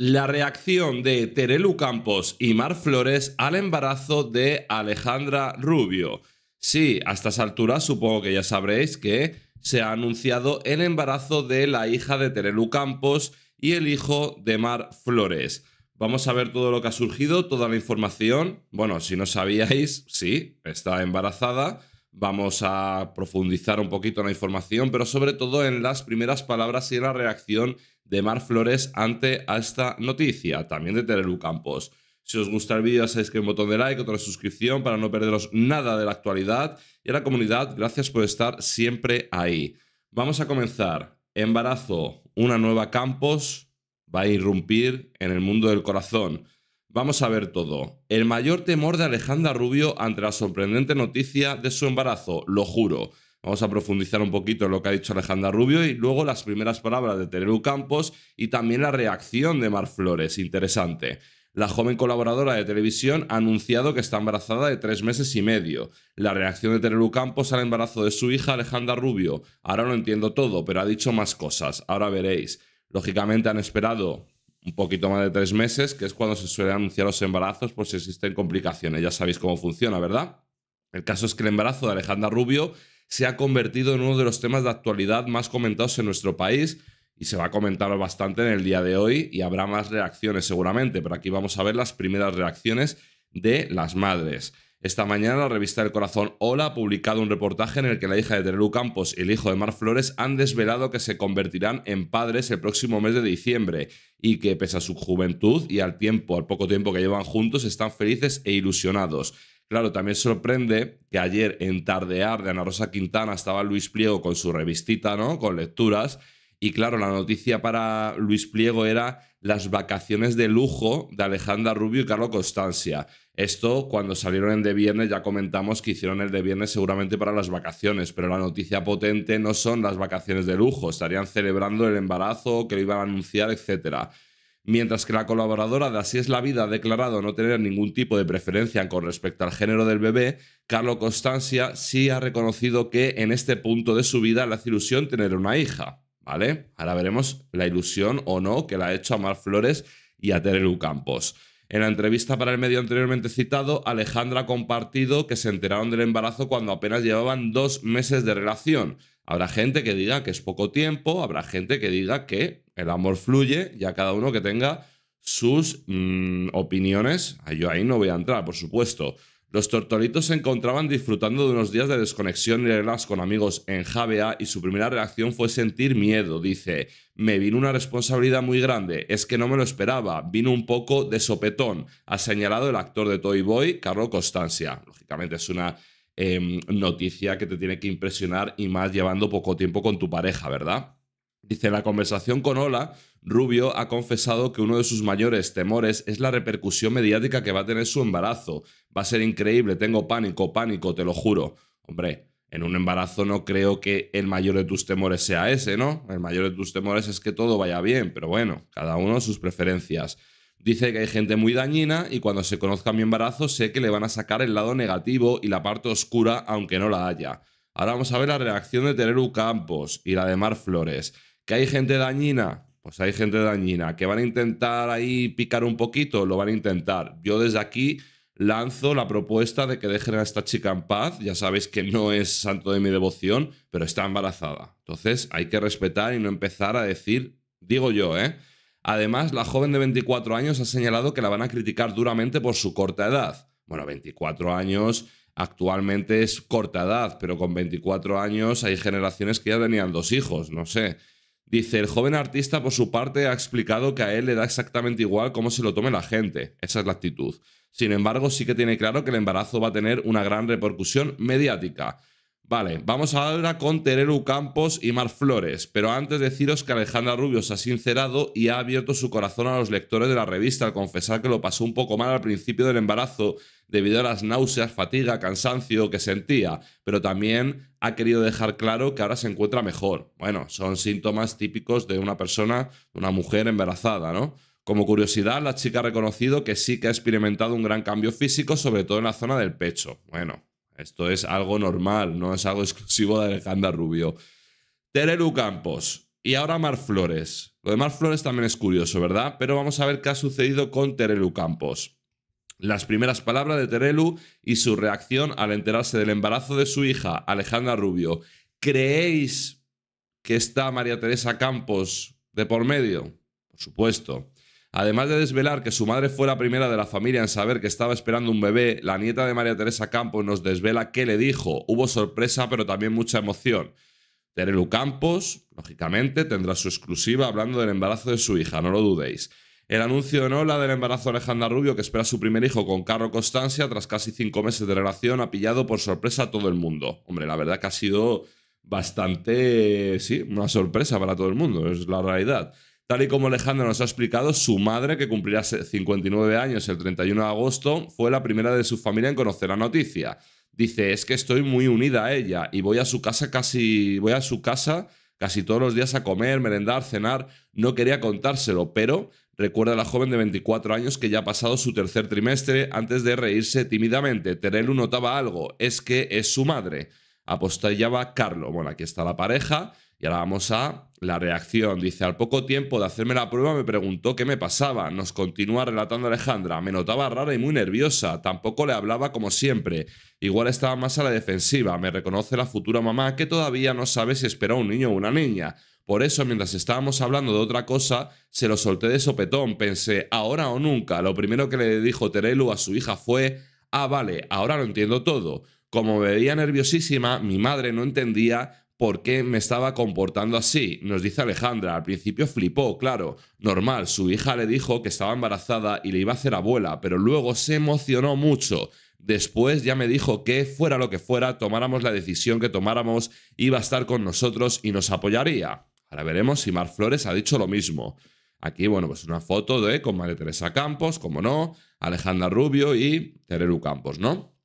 la reacción de Terelu Campos y Mar Flores al embarazo de Alejandra Rubio. Sí, a estas alturas supongo que ya sabréis que se ha anunciado el embarazo de la hija de Terelu Campos y el hijo de Mar Flores. Vamos a ver todo lo que ha surgido, toda la información. Bueno, si no sabíais, sí, está embarazada. Vamos a profundizar un poquito en la información, pero sobre todo en las primeras palabras y en la reacción de Mar Flores ante esta noticia, también de Terelu Campos. Si os gusta el vídeo, ya sabéis que un botón de like, otra suscripción para no perderos nada de la actualidad. Y a la comunidad, gracias por estar siempre ahí. Vamos a comenzar. Embarazo, una nueva Campos va a irrumpir en el mundo del corazón. Vamos a ver todo. El mayor temor de Alejandra Rubio ante la sorprendente noticia de su embarazo, lo juro. Vamos a profundizar un poquito en lo que ha dicho Alejandra Rubio y luego las primeras palabras de Terelu Campos y también la reacción de Mar Flores. Interesante. La joven colaboradora de televisión ha anunciado que está embarazada de tres meses y medio. La reacción de Terelu Campos al embarazo de su hija Alejandra Rubio. Ahora lo entiendo todo, pero ha dicho más cosas. Ahora veréis. Lógicamente han esperado un poquito más de tres meses, que es cuando se suelen anunciar los embarazos por si existen complicaciones. Ya sabéis cómo funciona, ¿verdad? El caso es que el embarazo de Alejandra Rubio se ha convertido en uno de los temas de actualidad más comentados en nuestro país y se va a comentar bastante en el día de hoy y habrá más reacciones seguramente, pero aquí vamos a ver las primeras reacciones de las madres. Esta mañana la revista El Corazón Hola ha publicado un reportaje en el que la hija de Terelu Campos y el hijo de Mar Flores han desvelado que se convertirán en padres el próximo mes de diciembre y que pese a su juventud y al poco tiempo que llevan juntos, están felices e ilusionados. Claro, también sorprende que ayer en Tardear de Ana Rosa Quintana estaba Luis Pliego con su revistita, ¿no? Con lecturas. Y claro, la noticia para Luis Pliego era las vacaciones de lujo de Alejandra Rubio y Carlos Constancia. Esto cuando salieron el de viernes ya comentamos que hicieron el de viernes seguramente para las vacaciones, pero la noticia potente no son las vacaciones de lujo, estarían celebrando el embarazo, que lo iban a anunciar, etcétera. Mientras que la colaboradora de Así es la vida ha declarado no tener ningún tipo de preferencia con respecto al género del bebé, Carlos Constancia sí ha reconocido que en este punto de su vida le hace ilusión tener una hija, ¿vale? Ahora veremos la ilusión o no que la ha hecho a Mar Flores y a Terelu Campos. En la entrevista para el medio anteriormente citado, Alejandra ha compartido que se enteraron del embarazo cuando apenas llevaban dos meses de relación. Habrá gente que diga que es poco tiempo, habrá gente que diga que el amor fluye y a cada uno que tenga sus mm, opiniones. Yo ahí no voy a entrar, por supuesto. Los tortolitos se encontraban disfrutando de unos días de desconexión y relax con amigos en Javea y su primera reacción fue sentir miedo. Dice, me vino una responsabilidad muy grande, es que no me lo esperaba, vino un poco de sopetón, ha señalado el actor de Toy Boy, Carlos Constancia. Lógicamente es una Em, noticia que te tiene que impresionar y más llevando poco tiempo con tu pareja, ¿verdad? Dice, en la conversación con Ola, Rubio ha confesado que uno de sus mayores temores es la repercusión mediática que va a tener su embarazo. Va a ser increíble, tengo pánico, pánico, te lo juro. Hombre, en un embarazo no creo que el mayor de tus temores sea ese, ¿no? El mayor de tus temores es que todo vaya bien, pero bueno, cada uno sus preferencias. Dice que hay gente muy dañina y cuando se conozca mi embarazo sé que le van a sacar el lado negativo y la parte oscura aunque no la haya. Ahora vamos a ver la reacción de Tereru Campos y la de Mar Flores. ¿Que hay gente dañina? Pues hay gente dañina. ¿Que van a intentar ahí picar un poquito? Lo van a intentar. Yo desde aquí lanzo la propuesta de que dejen a esta chica en paz. Ya sabéis que no es santo de mi devoción, pero está embarazada. Entonces hay que respetar y no empezar a decir, digo yo, ¿eh? Además, la joven de 24 años ha señalado que la van a criticar duramente por su corta edad. Bueno, 24 años actualmente es corta edad, pero con 24 años hay generaciones que ya tenían dos hijos, no sé. Dice, el joven artista por su parte ha explicado que a él le da exactamente igual cómo se lo tome la gente. Esa es la actitud. Sin embargo, sí que tiene claro que el embarazo va a tener una gran repercusión mediática. Vale, vamos ahora con Terelu Campos y Mar Flores, pero antes deciros que Alejandra Rubio se ha sincerado y ha abierto su corazón a los lectores de la revista al confesar que lo pasó un poco mal al principio del embarazo debido a las náuseas, fatiga, cansancio que sentía, pero también ha querido dejar claro que ahora se encuentra mejor. Bueno, son síntomas típicos de una persona, una mujer embarazada, ¿no? Como curiosidad, la chica ha reconocido que sí que ha experimentado un gran cambio físico, sobre todo en la zona del pecho. Bueno, esto es algo normal, no es algo exclusivo de Alejandra Rubio. Terelu Campos y ahora Mar Flores. Lo de Mar Flores también es curioso, ¿verdad? Pero vamos a ver qué ha sucedido con Terelu Campos. Las primeras palabras de Terelu y su reacción al enterarse del embarazo de su hija, Alejandra Rubio. ¿Creéis que está María Teresa Campos de por medio? Por supuesto. Además de desvelar que su madre fue la primera de la familia en saber que estaba esperando un bebé, la nieta de María Teresa Campos nos desvela qué le dijo. Hubo sorpresa, pero también mucha emoción. Terelu Campos, lógicamente, tendrá su exclusiva hablando del embarazo de su hija, no lo dudéis. El anuncio no Nola del embarazo de Alejandra Rubio, que espera a su primer hijo con Carro Constancia tras casi cinco meses de relación, ha pillado por sorpresa a todo el mundo. Hombre, la verdad que ha sido bastante, sí, una sorpresa para todo el mundo, es la realidad. Tal y como Alejandra nos ha explicado, su madre, que cumplirá 59 años el 31 de agosto, fue la primera de su familia en conocer la noticia. Dice, es que estoy muy unida a ella y voy a su casa casi, voy a su casa casi todos los días a comer, merendar, cenar. No quería contárselo, pero recuerda a la joven de 24 años que ya ha pasado su tercer trimestre antes de reírse tímidamente. Terelu notaba algo, es que es su madre. Apostallaba Carlo. Bueno, aquí está la pareja y ahora vamos a la reacción. Dice, al poco tiempo de hacerme la prueba me preguntó qué me pasaba. Nos continúa relatando Alejandra. Me notaba rara y muy nerviosa. Tampoco le hablaba como siempre. Igual estaba más a la defensiva. Me reconoce la futura mamá que todavía no sabe si espera un niño o una niña. Por eso, mientras estábamos hablando de otra cosa, se lo solté de sopetón. Pensé, ahora o nunca. Lo primero que le dijo Terelu a su hija fue, ah, vale, ahora lo entiendo todo. Como me veía nerviosísima, mi madre no entendía, por qué me estaba comportando así. Nos dice Alejandra, al principio flipó, claro, normal, su hija le dijo que estaba embarazada y le iba a hacer abuela, pero luego se emocionó mucho. Después ya me dijo que, fuera lo que fuera, tomáramos la decisión que tomáramos, iba a estar con nosotros y nos apoyaría. Ahora veremos si Mar Flores ha dicho lo mismo. Aquí, bueno, pues una foto de con María Teresa Campos, como no, Alejandra Rubio y Tereru Campos, ¿no?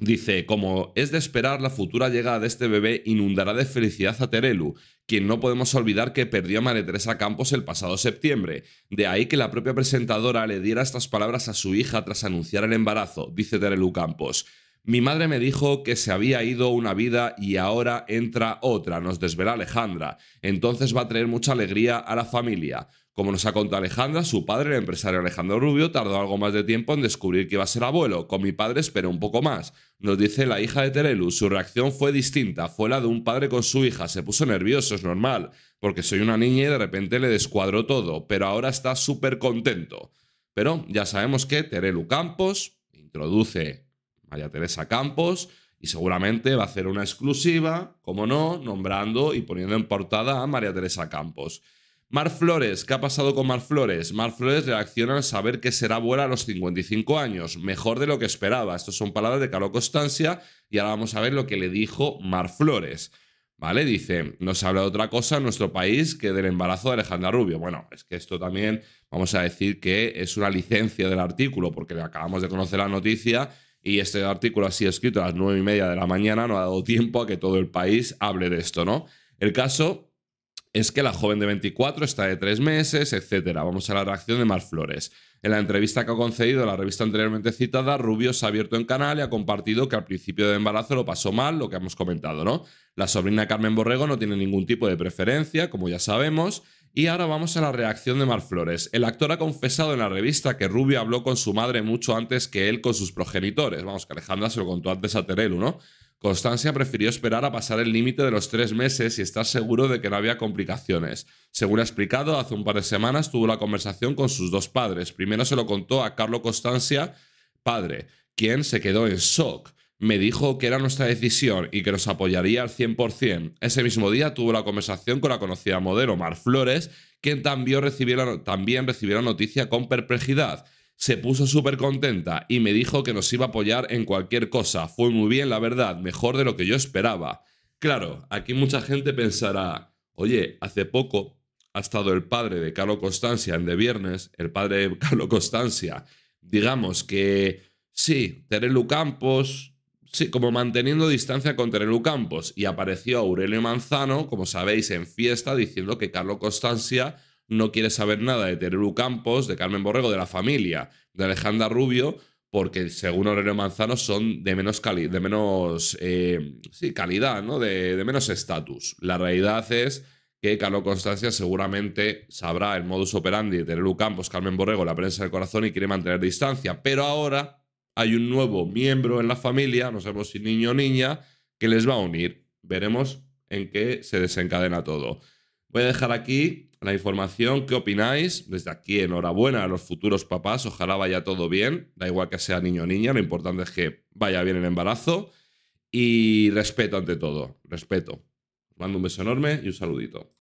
Dice, como es de esperar, la futura llegada de este bebé inundará de felicidad a Terelu, quien no podemos olvidar que perdió a María Teresa Campos el pasado septiembre. De ahí que la propia presentadora le diera estas palabras a su hija tras anunciar el embarazo, dice Terelu Campos. Mi madre me dijo que se había ido una vida y ahora entra otra, nos desvela Alejandra. Entonces va a traer mucha alegría a la familia. Como nos ha contado Alejandra, su padre, el empresario Alejandro Rubio, tardó algo más de tiempo en descubrir que iba a ser abuelo. Con mi padre esperó un poco más. Nos dice la hija de Terelu, su reacción fue distinta, fue la de un padre con su hija, se puso nervioso, es normal, porque soy una niña y de repente le descuadró todo, pero ahora está súper contento. Pero ya sabemos que Terelu Campos introduce María Teresa Campos, y seguramente va a hacer una exclusiva, como no, nombrando y poniendo en portada a María Teresa Campos. Mar Flores, ¿qué ha pasado con Mar Flores? Mar Flores reacciona al saber que será abuela a los 55 años, mejor de lo que esperaba. Estas son palabras de Carlos Constancia y ahora vamos a ver lo que le dijo Mar Flores. ¿Vale? Dice, nos habla de otra cosa en nuestro país que del embarazo de Alejandra Rubio. Bueno, es que esto también, vamos a decir que es una licencia del artículo, porque le acabamos de conocer la noticia y este artículo así escrito a las nueve y media de la mañana no ha dado tiempo a que todo el país hable de esto, ¿no? El caso es que la joven de 24 está de tres meses, etcétera. Vamos a la reacción de Mar Flores. En la entrevista que ha concedido la revista anteriormente citada, Rubio se ha abierto en canal y ha compartido que al principio del embarazo lo pasó mal, lo que hemos comentado, ¿no? La sobrina Carmen Borrego no tiene ningún tipo de preferencia, como ya sabemos, y ahora vamos a la reacción de Mar Flores. El actor ha confesado en la revista que Rubio habló con su madre mucho antes que él con sus progenitores. Vamos, que Alejandra se lo contó antes a Terelu, ¿no? Constancia prefirió esperar a pasar el límite de los tres meses y estar seguro de que no había complicaciones. Según ha explicado, hace un par de semanas tuvo la conversación con sus dos padres. Primero se lo contó a Carlos Constancia, padre, quien se quedó en shock me dijo que era nuestra decisión y que nos apoyaría al 100%. Ese mismo día tuvo la conversación con la conocida modelo Mar Flores, quien también recibió la, también noticia con perplejidad. Se puso súper contenta y me dijo que nos iba a apoyar en cualquier cosa. Fue muy bien, la verdad, mejor de lo que yo esperaba. Claro, aquí mucha gente pensará, oye, hace poco ha estado el padre de Carlo Constancia en De Viernes, el padre de Carlo Constancia, digamos que sí, Terelu Campos, Sí, como manteniendo distancia con Terelu Campos. Y apareció Aurelio Manzano, como sabéis, en fiesta diciendo que Carlos Constancia no quiere saber nada de Terelu Campos, de Carmen Borrego, de la familia, de Alejandra Rubio, porque según Aurelio Manzano son de menos, de menos eh, calidad, ¿no? de, menos estatus. La realidad es que Carlos Constancia seguramente sabrá el modus operandi de Terelu Campos, Carmen Borrego, la prensa del corazón y quiere mantener distancia. Pero ahora hay un nuevo miembro en la familia, no sabemos si niño o niña, que les va a unir. Veremos en qué se desencadena todo. Voy a dejar aquí la información, qué opináis. Desde aquí, enhorabuena a los futuros papás, ojalá vaya todo bien, da igual que sea niño o niña, lo importante es que vaya bien el embarazo. Y respeto ante todo, respeto. mando un beso enorme y un saludito.